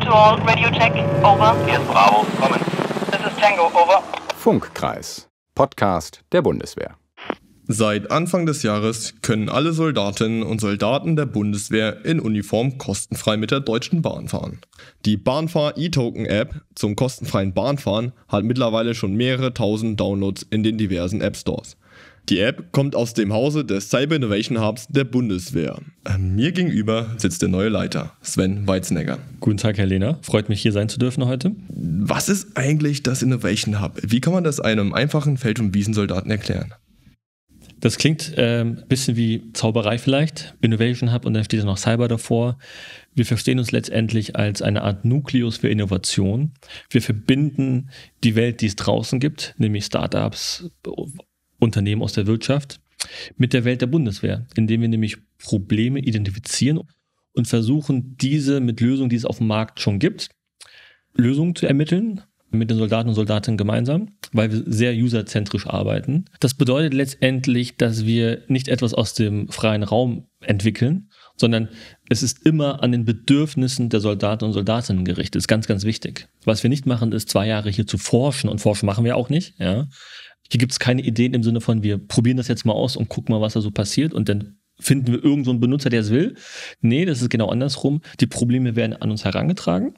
to all, radio check, over. Hier ist Bravo, kommen. This is Tango, over. Funkkreis, Podcast der Bundeswehr. Seit Anfang des Jahres können alle Soldatinnen und Soldaten der Bundeswehr in Uniform kostenfrei mit der Deutschen Bahn fahren. Die Bahnfahr E-Token App zum kostenfreien Bahnfahren hat mittlerweile schon mehrere tausend Downloads in den diversen App Stores. Die App kommt aus dem Hause des Cyber Innovation Hubs der Bundeswehr. Ähm, mir gegenüber sitzt der neue Leiter, Sven Weizenegger. Guten Tag, Herr Lehner. Freut mich, hier sein zu dürfen heute. Was ist eigentlich das Innovation Hub? Wie kann man das einem einfachen Feld- und Wiesensoldaten erklären? Das klingt ein ähm, bisschen wie Zauberei vielleicht. Innovation Hub und dann steht ja noch Cyber davor. Wir verstehen uns letztendlich als eine Art Nukleus für Innovation. Wir verbinden die Welt, die es draußen gibt, nämlich Startups, Unternehmen aus der Wirtschaft mit der Welt der Bundeswehr, indem wir nämlich Probleme identifizieren und versuchen, diese mit Lösungen, die es auf dem Markt schon gibt, Lösungen zu ermitteln mit den Soldaten und Soldatinnen gemeinsam, weil wir sehr userzentrisch arbeiten. Das bedeutet letztendlich, dass wir nicht etwas aus dem freien Raum entwickeln, sondern es ist immer an den Bedürfnissen der Soldaten und Soldatinnen gerichtet. Das ist ganz, ganz wichtig. Was wir nicht machen, ist zwei Jahre hier zu forschen und forschen machen wir auch nicht. Ja hier gibt es keine Ideen im Sinne von, wir probieren das jetzt mal aus und gucken mal, was da so passiert und dann finden wir irgendeinen so einen Benutzer, der es will. Nee, das ist genau andersrum. Die Probleme werden an uns herangetragen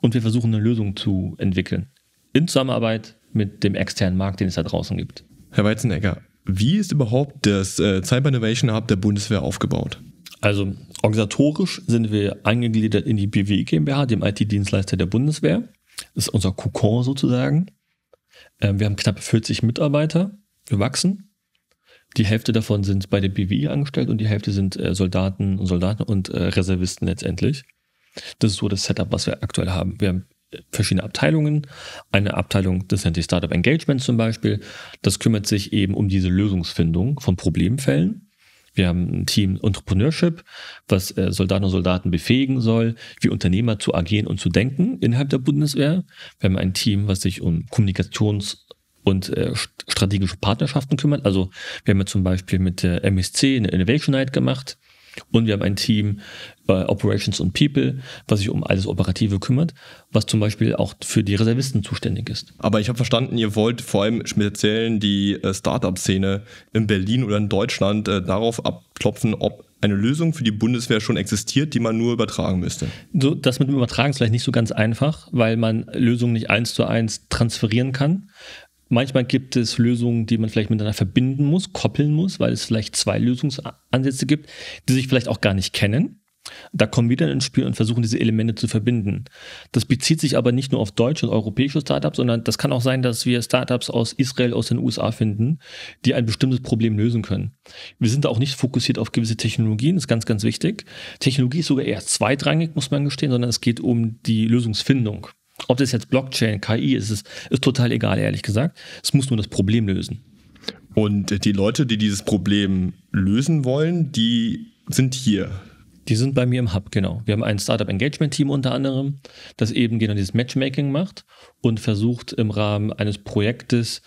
und wir versuchen eine Lösung zu entwickeln. In Zusammenarbeit mit dem externen Markt, den es da draußen gibt. Herr Weizenegger, wie ist überhaupt das äh, Cyber Innovation Hub der Bundeswehr aufgebaut? Also organisatorisch sind wir eingegliedert in die BWI GmbH, dem IT-Dienstleister der Bundeswehr. Das ist unser Kokon sozusagen. Ähm, wir haben knapp 40 Mitarbeiter. gewachsen. Die Hälfte davon sind bei der BWI angestellt und die Hälfte sind äh, Soldaten und Soldaten und äh, Reservisten letztendlich. Das ist so das Setup, was wir aktuell haben. Wir haben äh, verschiedene Abteilungen. Eine Abteilung, das nennt sich Startup Engagement zum Beispiel. Das kümmert sich eben um diese Lösungsfindung von Problemfällen. Wir haben ein Team Entrepreneurship, was äh, Soldatinnen und Soldaten befähigen soll, wie Unternehmer zu agieren und zu denken innerhalb der Bundeswehr. Wir haben ein Team, was sich um Kommunikations- und äh, strategische Partnerschaften kümmert. Also wir haben ja zum Beispiel mit der MSC eine Innovation Night gemacht, und wir haben ein Team bei Operations und People, was sich um alles Operative kümmert, was zum Beispiel auch für die Reservisten zuständig ist. Aber ich habe verstanden, ihr wollt vor allem speziell die äh, Startup-Szene in Berlin oder in Deutschland äh, darauf abklopfen, ob eine Lösung für die Bundeswehr schon existiert, die man nur übertragen müsste. So, das mit dem Übertragen ist vielleicht nicht so ganz einfach, weil man Lösungen nicht eins zu eins transferieren kann. Manchmal gibt es Lösungen, die man vielleicht miteinander verbinden muss, koppeln muss, weil es vielleicht zwei Lösungsansätze gibt, die sich vielleicht auch gar nicht kennen. Da kommen wir dann ins Spiel und versuchen, diese Elemente zu verbinden. Das bezieht sich aber nicht nur auf deutsche und europäische Startups, sondern das kann auch sein, dass wir Startups aus Israel, aus den USA finden, die ein bestimmtes Problem lösen können. Wir sind da auch nicht fokussiert auf gewisse Technologien, ist ganz, ganz wichtig. Technologie ist sogar eher zweitrangig, muss man gestehen, sondern es geht um die Lösungsfindung. Ob das jetzt Blockchain, KI ist, ist, ist total egal, ehrlich gesagt. Es muss nur das Problem lösen. Und die Leute, die dieses Problem lösen wollen, die sind hier. Die sind bei mir im Hub, genau. Wir haben ein Startup Engagement Team unter anderem, das eben genau dieses Matchmaking macht und versucht im Rahmen eines Projektes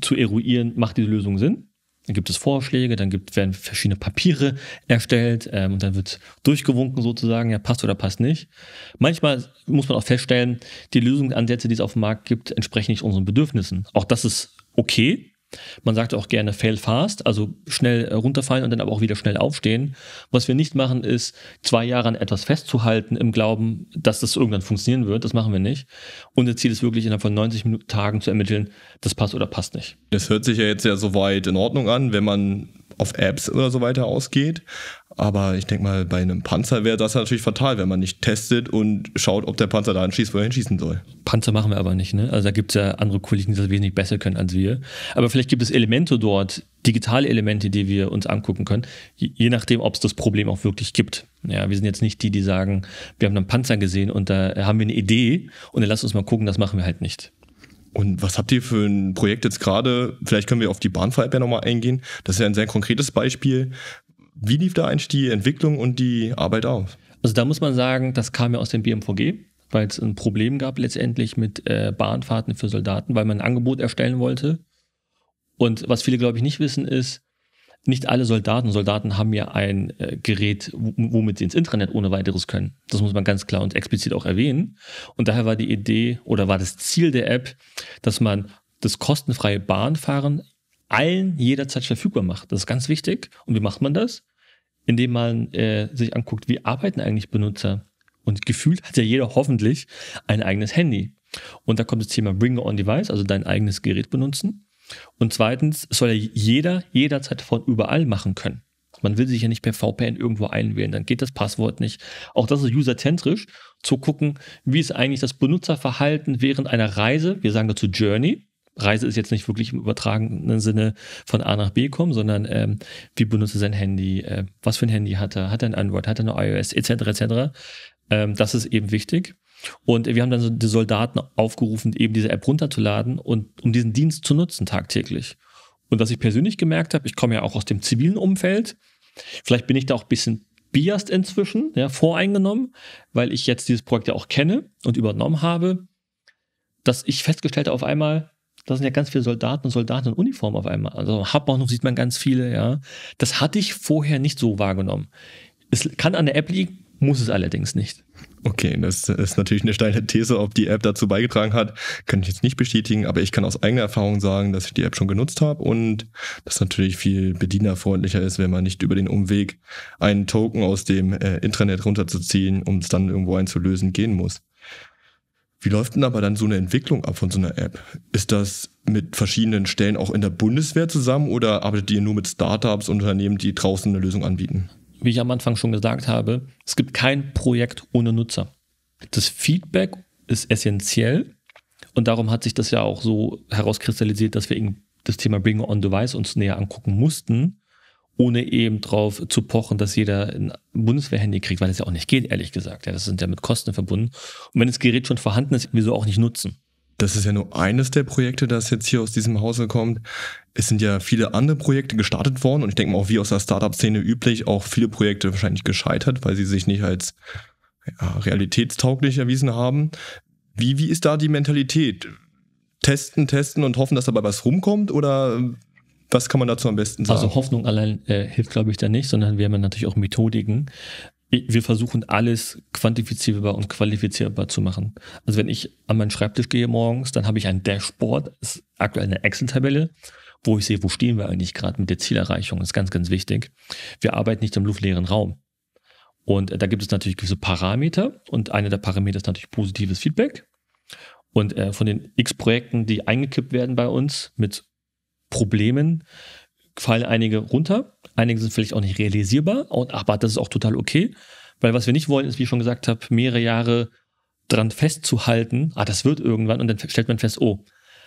zu eruieren, macht diese Lösung Sinn? Dann gibt es Vorschläge, dann gibt, werden verschiedene Papiere erstellt ähm, und dann wird durchgewunken sozusagen, ja, passt oder passt nicht. Manchmal muss man auch feststellen, die Lösungsansätze, die es auf dem Markt gibt, entsprechen nicht unseren Bedürfnissen. Auch das ist okay, man sagt auch gerne fail fast, also schnell äh, runterfallen und dann aber auch wieder schnell aufstehen. Was wir nicht machen, ist zwei Jahre an etwas festzuhalten im Glauben, dass das irgendwann funktionieren wird. Das machen wir nicht. Unser Ziel ist wirklich innerhalb von 90 Minuten, Tagen zu ermitteln, das passt oder passt nicht. Das hört sich ja jetzt ja soweit in Ordnung an, wenn man auf Apps oder so weiter ausgeht. Aber ich denke mal, bei einem Panzer wäre das natürlich fatal, wenn man nicht testet und schaut, ob der Panzer da anschießt, wo er hinschießen soll. Panzer machen wir aber nicht, ne? Also da gibt es ja andere Kollegen, die das wesentlich besser können als wir. Aber vielleicht gibt es Elemente dort, digitale Elemente, die wir uns angucken können, je nachdem, ob es das Problem auch wirklich gibt. Ja, wir sind jetzt nicht die, die sagen, wir haben einen Panzer gesehen und da haben wir eine Idee und dann lass uns mal gucken, das machen wir halt nicht. Und was habt ihr für ein Projekt jetzt gerade? Vielleicht können wir auf die Bahnfahrt ja nochmal eingehen. Das ist ja ein sehr konkretes Beispiel. Wie lief da eigentlich die Entwicklung und die Arbeit aus? Also da muss man sagen, das kam ja aus dem BMVG, weil es ein Problem gab letztendlich mit äh, Bahnfahrten für Soldaten, weil man ein Angebot erstellen wollte. Und was viele, glaube ich, nicht wissen, ist, nicht alle Soldaten Soldaten haben ja ein äh, Gerät, womit sie ins Internet ohne weiteres können. Das muss man ganz klar und explizit auch erwähnen. Und daher war die Idee oder war das Ziel der App, dass man das kostenfreie Bahnfahren allen jederzeit verfügbar macht. Das ist ganz wichtig. Und wie macht man das? Indem man äh, sich anguckt, wie arbeiten eigentlich Benutzer. Und gefühlt hat ja jeder hoffentlich ein eigenes Handy. Und da kommt das Thema Bring on Device, also dein eigenes Gerät benutzen. Und zweitens soll ja jeder jederzeit von überall machen können. Man will sich ja nicht per VPN irgendwo einwählen, dann geht das Passwort nicht. Auch das ist userzentrisch, zu gucken, wie ist eigentlich das Benutzerverhalten während einer Reise, wir sagen dazu Journey. Reise ist jetzt nicht wirklich im übertragenen Sinne von A nach B kommen, sondern ähm, wie benutzt er sein Handy, äh, was für ein Handy hat er, hat er ein Android, hat er eine iOS, etc. etc. Ähm, das ist eben wichtig. Und wir haben dann so die Soldaten aufgerufen, eben diese App runterzuladen und um diesen Dienst zu nutzen tagtäglich. Und was ich persönlich gemerkt habe, ich komme ja auch aus dem zivilen Umfeld, vielleicht bin ich da auch ein bisschen biased inzwischen, ja, voreingenommen, weil ich jetzt dieses Projekt ja auch kenne und übernommen habe, dass ich festgestellt habe auf einmal, da sind ja ganz viele Soldaten und Soldaten in Uniform auf einmal. Also Hauptbahnhof sieht man ganz viele, ja. Das hatte ich vorher nicht so wahrgenommen. Es kann an der App liegen, muss es allerdings nicht. Okay, das ist natürlich eine steile These, ob die App dazu beigetragen hat, kann ich jetzt nicht bestätigen, aber ich kann aus eigener Erfahrung sagen, dass ich die App schon genutzt habe und das natürlich viel bedienerfreundlicher ist, wenn man nicht über den Umweg einen Token aus dem äh, Intranet runterzuziehen, um es dann irgendwo einzulösen, gehen muss. Wie läuft denn aber dann so eine Entwicklung ab von so einer App? Ist das mit verschiedenen Stellen auch in der Bundeswehr zusammen oder arbeitet ihr nur mit Startups, Unternehmen, die draußen eine Lösung anbieten? wie ich am Anfang schon gesagt habe, es gibt kein Projekt ohne Nutzer. Das Feedback ist essentiell und darum hat sich das ja auch so herauskristallisiert, dass wir das Thema Bring on Device uns näher angucken mussten, ohne eben darauf zu pochen, dass jeder ein Bundeswehrhandy kriegt, weil das ja auch nicht geht, ehrlich gesagt. Ja, das sind ja mit Kosten verbunden. Und wenn das Gerät schon vorhanden ist, wieso auch nicht nutzen? das ist ja nur eines der Projekte, das jetzt hier aus diesem Hause kommt. Es sind ja viele andere Projekte gestartet worden und ich denke mal auch wie aus der Startup-Szene üblich, auch viele Projekte wahrscheinlich gescheitert, weil sie sich nicht als ja, realitätstauglich erwiesen haben. Wie, wie ist da die Mentalität? Testen, testen und hoffen, dass dabei was rumkommt oder was kann man dazu am besten sagen? Also Hoffnung allein äh, hilft, glaube ich, da nicht, sondern wir haben natürlich auch Methodiken, wir versuchen alles quantifizierbar und qualifizierbar zu machen. Also wenn ich an meinen Schreibtisch gehe morgens, dann habe ich ein Dashboard, ist aktuell eine Excel-Tabelle, wo ich sehe, wo stehen wir eigentlich gerade mit der Zielerreichung. Das ist ganz, ganz wichtig. Wir arbeiten nicht im luftleeren Raum. Und da gibt es natürlich gewisse Parameter und einer der Parameter ist natürlich positives Feedback. Und äh, von den X-Projekten, die eingekippt werden bei uns mit Problemen, fallen einige runter, einige sind vielleicht auch nicht realisierbar, aber das ist auch total okay, weil was wir nicht wollen, ist, wie ich schon gesagt habe, mehrere Jahre dran festzuhalten, ah, das wird irgendwann und dann stellt man fest, oh,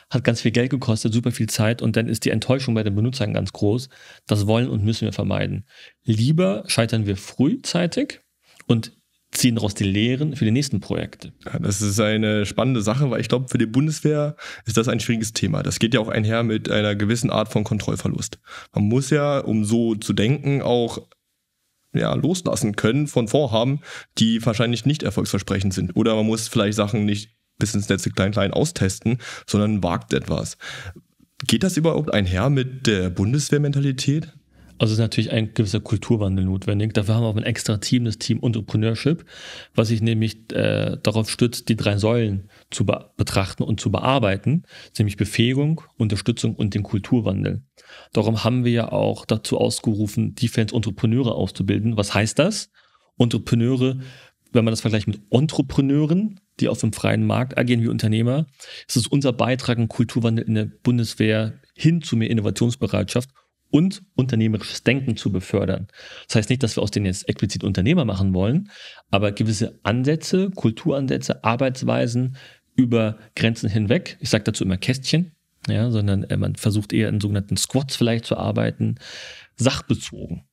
hat ganz viel Geld gekostet, super viel Zeit und dann ist die Enttäuschung bei den Benutzern ganz groß. Das wollen und müssen wir vermeiden. Lieber scheitern wir frühzeitig und ziehen daraus die Lehren für die nächsten Projekte. Ja, das ist eine spannende Sache, weil ich glaube, für die Bundeswehr ist das ein schwieriges Thema. Das geht ja auch einher mit einer gewissen Art von Kontrollverlust. Man muss ja, um so zu denken, auch ja, loslassen können von Vorhaben, die wahrscheinlich nicht erfolgsversprechend sind. Oder man muss vielleicht Sachen nicht bis ins letzte Klein-Klein austesten, sondern wagt etwas. Geht das überhaupt einher mit der Bundeswehrmentalität? Also ist natürlich ein gewisser Kulturwandel notwendig. Dafür haben wir auch ein extra Team, das Team Entrepreneurship, was sich nämlich äh, darauf stützt, die drei Säulen zu be betrachten und zu bearbeiten, nämlich Befähigung, Unterstützung und den Kulturwandel. Darum haben wir ja auch dazu ausgerufen, Defense-Entrepreneure auszubilden. Was heißt das? Entrepreneure, wenn man das vergleicht mit Entrepreneuren, die auf dem freien Markt agieren wie Unternehmer, ist es unser Beitrag, einen Kulturwandel in der Bundeswehr hin zu mehr Innovationsbereitschaft und unternehmerisches Denken zu befördern. Das heißt nicht, dass wir aus denen jetzt explizit Unternehmer machen wollen, aber gewisse Ansätze, Kulturansätze, Arbeitsweisen über Grenzen hinweg, ich sage dazu immer Kästchen, ja, sondern äh, man versucht eher in sogenannten Squads vielleicht zu arbeiten, sachbezogen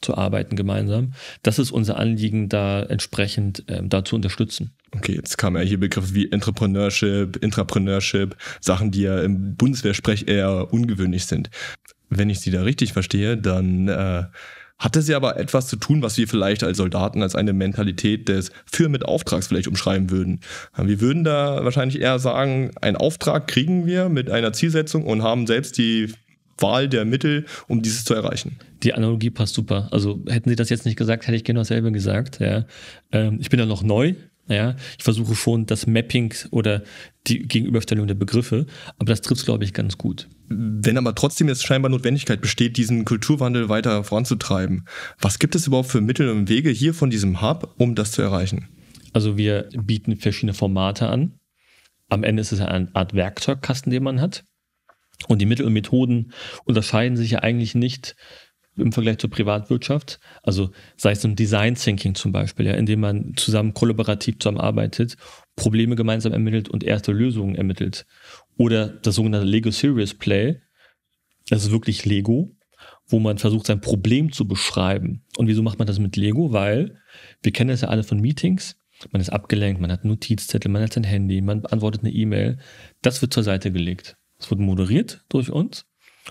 zu arbeiten gemeinsam. Das ist unser Anliegen, da entsprechend ähm, da zu unterstützen. Okay, jetzt kamen ja hier Begriffe wie Entrepreneurship, Intrapreneurship, Sachen, die ja im Bundeswehrsprech eher ungewöhnlich sind wenn ich sie da richtig verstehe, dann äh, hatte sie aber etwas zu tun, was wir vielleicht als Soldaten als eine Mentalität des Für mit Auftrags vielleicht umschreiben würden. Wir würden da wahrscheinlich eher sagen, einen Auftrag kriegen wir mit einer Zielsetzung und haben selbst die Wahl der Mittel, um dieses zu erreichen. Die Analogie passt super. Also hätten Sie das jetzt nicht gesagt, hätte ich genau dasselbe gesagt. Ja. Ähm, ich bin ja noch neu ja, ich versuche schon das Mapping oder die Gegenüberstellung der Begriffe, aber das trifft es, glaube ich, ganz gut. Wenn aber trotzdem jetzt scheinbar Notwendigkeit besteht, diesen Kulturwandel weiter voranzutreiben, was gibt es überhaupt für Mittel und Wege hier von diesem Hub, um das zu erreichen? Also wir bieten verschiedene Formate an. Am Ende ist es eine Art Werkzeugkasten, den man hat. Und die Mittel und Methoden unterscheiden sich ja eigentlich nicht im Vergleich zur Privatwirtschaft. Also sei es im Design Thinking zum Beispiel, ja, indem man zusammen kollaborativ zusammenarbeitet, Probleme gemeinsam ermittelt und erste Lösungen ermittelt. Oder das sogenannte Lego Serious Play. Das ist wirklich Lego, wo man versucht, sein Problem zu beschreiben. Und wieso macht man das mit Lego? Weil wir kennen das ja alle von Meetings. Man ist abgelenkt, man hat Notizzettel, man hat sein Handy, man beantwortet eine E-Mail. Das wird zur Seite gelegt. Es wird moderiert durch uns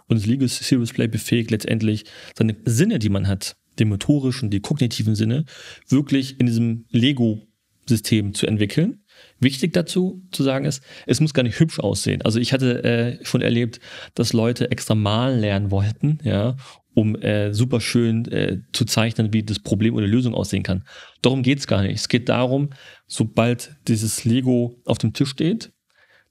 und das Legal Serious Play befähigt, letztendlich seine Sinne, die man hat, den motorischen, die kognitiven Sinne, wirklich in diesem Lego-System zu entwickeln. Wichtig dazu zu sagen ist, es muss gar nicht hübsch aussehen. Also ich hatte äh, schon erlebt, dass Leute extra malen lernen wollten, ja, um äh, super schön äh, zu zeichnen, wie das Problem oder Lösung aussehen kann. Darum geht's gar nicht. Es geht darum, sobald dieses Lego auf dem Tisch steht,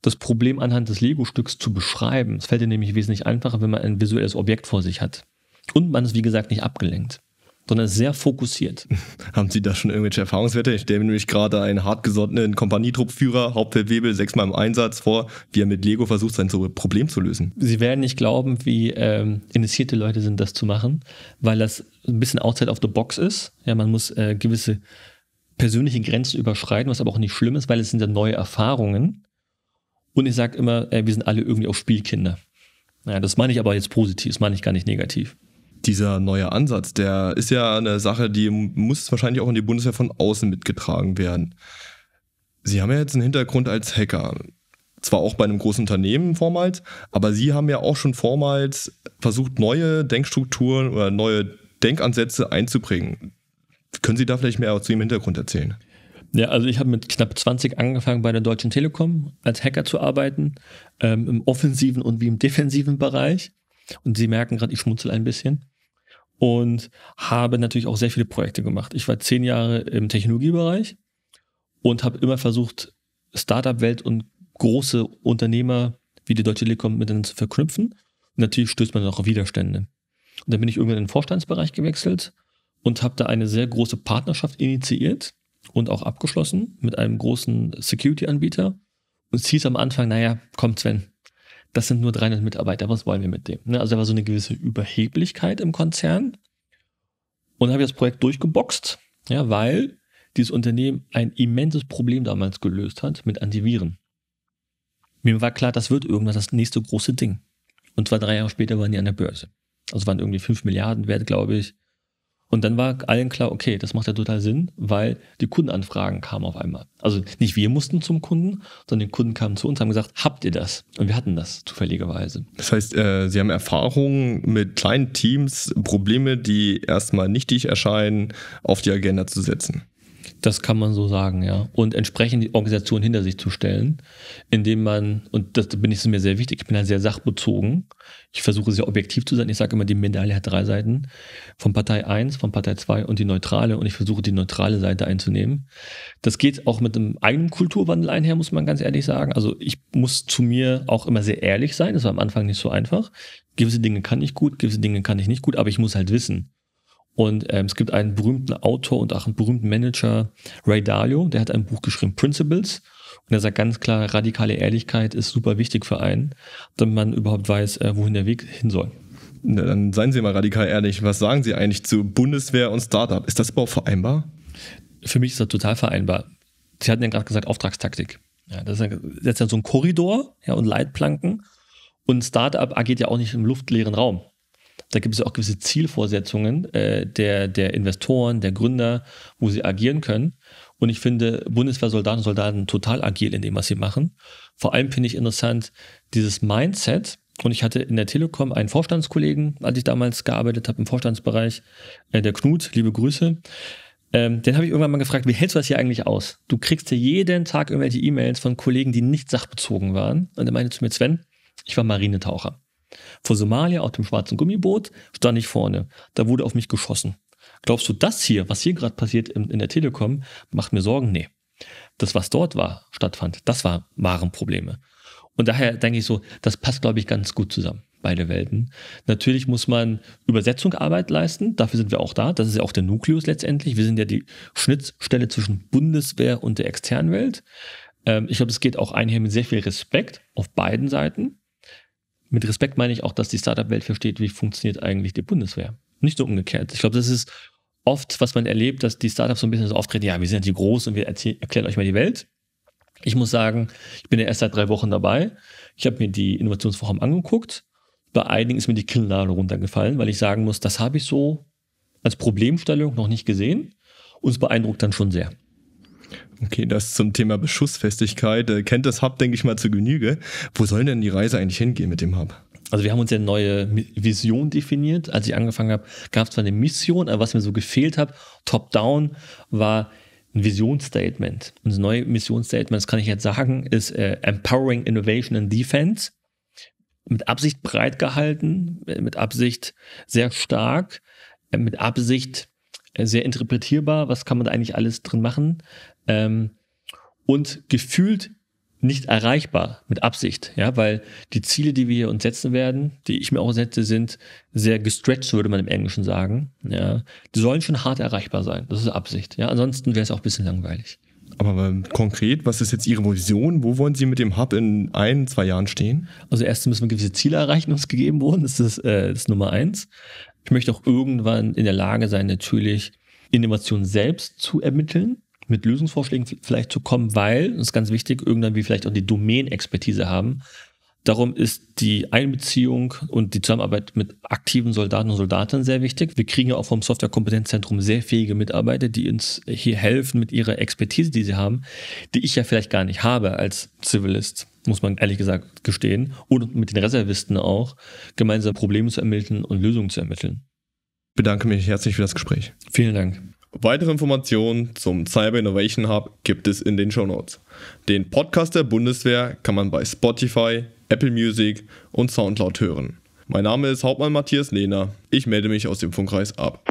das Problem anhand des Lego-Stücks zu beschreiben. Es fällt dir nämlich wesentlich einfacher, wenn man ein visuelles Objekt vor sich hat. Und man ist, wie gesagt, nicht abgelenkt, sondern sehr fokussiert. Haben Sie da schon irgendwelche Erfahrungswerte? Ich stelle mir nämlich gerade einen hartgesottenen Kompanietruppführer, Hauptfeldwebel, sechsmal im Einsatz vor, wie er mit Lego versucht, sein Problem zu lösen. Sie werden nicht glauben, wie ähm, initiierte Leute sind, das zu machen, weil das ein bisschen outside of the box ist. Ja, man muss äh, gewisse persönliche Grenzen überschreiten, was aber auch nicht schlimm ist, weil es sind ja neue Erfahrungen. Und ich sage immer, ey, äh, wir sind alle irgendwie auch Spielkinder. Naja, das meine ich aber jetzt positiv, das meine ich gar nicht negativ. Dieser neue Ansatz, der ist ja eine Sache, die muss wahrscheinlich auch in die Bundeswehr von außen mitgetragen werden. Sie haben ja jetzt einen Hintergrund als Hacker. Zwar auch bei einem großen Unternehmen vormals, aber Sie haben ja auch schon vormals versucht, neue Denkstrukturen oder neue Denkansätze einzubringen. Können Sie da vielleicht mehr zu Ihrem Hintergrund erzählen? Ja, also ich habe mit knapp 20 angefangen bei der Deutschen Telekom als Hacker zu arbeiten, ähm, im offensiven und wie im defensiven Bereich. Und Sie merken gerade, ich schmunzel ein bisschen. Und habe natürlich auch sehr viele Projekte gemacht. Ich war zehn Jahre im Technologiebereich und habe immer versucht, Startup-Welt und große Unternehmer wie die Deutsche Telekom miteinander zu verknüpfen. Und natürlich stößt man dann auch auf Widerstände. Und dann bin ich irgendwann in den Vorstandsbereich gewechselt und habe da eine sehr große Partnerschaft initiiert und auch abgeschlossen mit einem großen Security-Anbieter. Und es hieß am Anfang, naja, komm Sven, das sind nur 300 Mitarbeiter, was wollen wir mit dem? Ne, also da war so eine gewisse Überheblichkeit im Konzern. Und dann habe ich das Projekt durchgeboxt, ja, weil dieses Unternehmen ein immenses Problem damals gelöst hat mit Antiviren. Mir war klar, das wird irgendwann das nächste große Ding. Und zwar drei Jahre später waren die an der Börse. Also waren irgendwie 5 Milliarden wert, glaube ich. Und dann war allen klar, okay, das macht ja total Sinn, weil die Kundenanfragen kamen auf einmal. Also nicht wir mussten zum Kunden, sondern die Kunden kamen zu uns haben gesagt, habt ihr das? Und wir hatten das zufälligerweise. Das heißt, äh, Sie haben Erfahrungen mit kleinen Teams, Probleme, die erstmal nichtig erscheinen, auf die Agenda zu setzen. Das kann man so sagen, ja. Und entsprechend die Organisation hinter sich zu stellen, indem man, und das bin ich mir sehr wichtig, ich bin halt sehr sachbezogen. Ich versuche sehr objektiv zu sein. Ich sage immer, die Medaille hat drei Seiten. Von Partei 1, von Partei 2 und die neutrale. Und ich versuche, die neutrale Seite einzunehmen. Das geht auch mit einem eigenen Kulturwandel einher, muss man ganz ehrlich sagen. Also ich muss zu mir auch immer sehr ehrlich sein. Das war am Anfang nicht so einfach. Gewisse Dinge kann ich gut, gewisse Dinge kann ich nicht gut, aber ich muss halt wissen und ähm, es gibt einen berühmten Autor und auch einen berühmten Manager, Ray Dalio, der hat ein Buch geschrieben, Principles. Und er sagt ganz klar, radikale Ehrlichkeit ist super wichtig für einen, damit man überhaupt weiß, äh, wohin der Weg hin soll. Na, dann seien Sie mal radikal ehrlich. Was sagen Sie eigentlich zu Bundeswehr und Startup? Ist das überhaupt vereinbar? Für mich ist das total vereinbar. Sie hatten ja gerade gesagt, Auftragstaktik. Ja, das ist ja so ein Korridor ja, und Leitplanken. Und Startup agiert ja auch nicht im luftleeren Raum. Da gibt es auch gewisse Zielvorsetzungen äh, der, der Investoren, der Gründer, wo sie agieren können. Und ich finde Bundeswehrsoldaten und Soldaten total agil in dem, was sie machen. Vor allem finde ich interessant dieses Mindset. Und ich hatte in der Telekom einen Vorstandskollegen, als ich damals gearbeitet habe im Vorstandsbereich, äh, der Knut, liebe Grüße. Ähm, den habe ich irgendwann mal gefragt, wie hältst du das hier eigentlich aus? Du kriegst ja jeden Tag irgendwelche E-Mails von Kollegen, die nicht sachbezogen waren. Und er meinte zu mir, Sven, ich war Marinetaucher. Vor Somalia auf dem schwarzen Gummiboot stand ich vorne. Da wurde auf mich geschossen. Glaubst du, das hier, was hier gerade passiert in, in der Telekom, macht mir Sorgen? Nee. Das, was dort war, stattfand, das war waren Probleme. Und daher denke ich so, das passt, glaube ich, ganz gut zusammen, beide Welten. Natürlich muss man Übersetzung leisten, dafür sind wir auch da. Das ist ja auch der Nukleus letztendlich. Wir sind ja die Schnittstelle zwischen Bundeswehr und der externen Welt. Ähm, ich glaube, es geht auch einher mit sehr viel Respekt auf beiden Seiten mit Respekt meine ich auch, dass die Startup-Welt versteht, wie funktioniert eigentlich die Bundeswehr. Nicht so umgekehrt. Ich glaube, das ist oft, was man erlebt, dass die Startups so ein bisschen so auftreten, ja, wir sind ja die groß und wir erklären euch mal die Welt. Ich muss sagen, ich bin ja erst seit drei Wochen dabei. Ich habe mir die Innovationsforum angeguckt. Bei einigen ist mir die Kinnlade runtergefallen, weil ich sagen muss, das habe ich so als Problemstellung noch nicht gesehen. Uns beeindruckt dann schon sehr. Okay, das zum Thema Beschussfestigkeit. Äh, kennt das Hub, denke ich mal, zu Genüge. Wo soll denn die Reise eigentlich hingehen mit dem Hub? Also wir haben uns ja eine neue Vision definiert. Als ich angefangen habe, gab es zwar eine Mission, aber was mir so gefehlt hat, top-down, war ein Visionsstatement. Unser neues Missionsstatement, das kann ich jetzt sagen, ist äh, Empowering Innovation and Defense. Mit Absicht breit gehalten, äh, mit Absicht sehr stark, äh, mit Absicht äh, sehr interpretierbar, was kann man da eigentlich alles drin machen ähm, und gefühlt nicht erreichbar mit Absicht, ja, weil die Ziele, die wir uns setzen werden, die ich mir auch setze, sind sehr gestretched, würde man im Englischen sagen, ja. Die sollen schon hart erreichbar sein. Das ist Absicht, ja. Ansonsten wäre es auch ein bisschen langweilig. Aber ähm, konkret, was ist jetzt Ihre Vision? Wo wollen Sie mit dem Hub in ein, zwei Jahren stehen? Also erstens müssen wir gewisse Ziele erreichen, die uns gegeben wurden. Das ist äh, das ist Nummer eins. Ich möchte auch irgendwann in der Lage sein, natürlich Innovation selbst zu ermitteln mit Lösungsvorschlägen vielleicht zu kommen, weil, das ist ganz wichtig, irgendwann wir vielleicht auch die Domänexpertise expertise haben. Darum ist die Einbeziehung und die Zusammenarbeit mit aktiven Soldaten und Soldatinnen sehr wichtig. Wir kriegen ja auch vom Software-Kompetenzzentrum sehr fähige Mitarbeiter, die uns hier helfen mit ihrer Expertise, die sie haben, die ich ja vielleicht gar nicht habe als Zivilist, muss man ehrlich gesagt gestehen, und mit den Reservisten auch, gemeinsam Probleme zu ermitteln und Lösungen zu ermitteln. Ich bedanke mich herzlich für das Gespräch. Vielen Dank. Weitere Informationen zum Cyber Innovation Hub gibt es in den Show Notes. Den Podcast der Bundeswehr kann man bei Spotify, Apple Music und Soundcloud hören. Mein Name ist Hauptmann Matthias Lehner. Ich melde mich aus dem Funkkreis ab.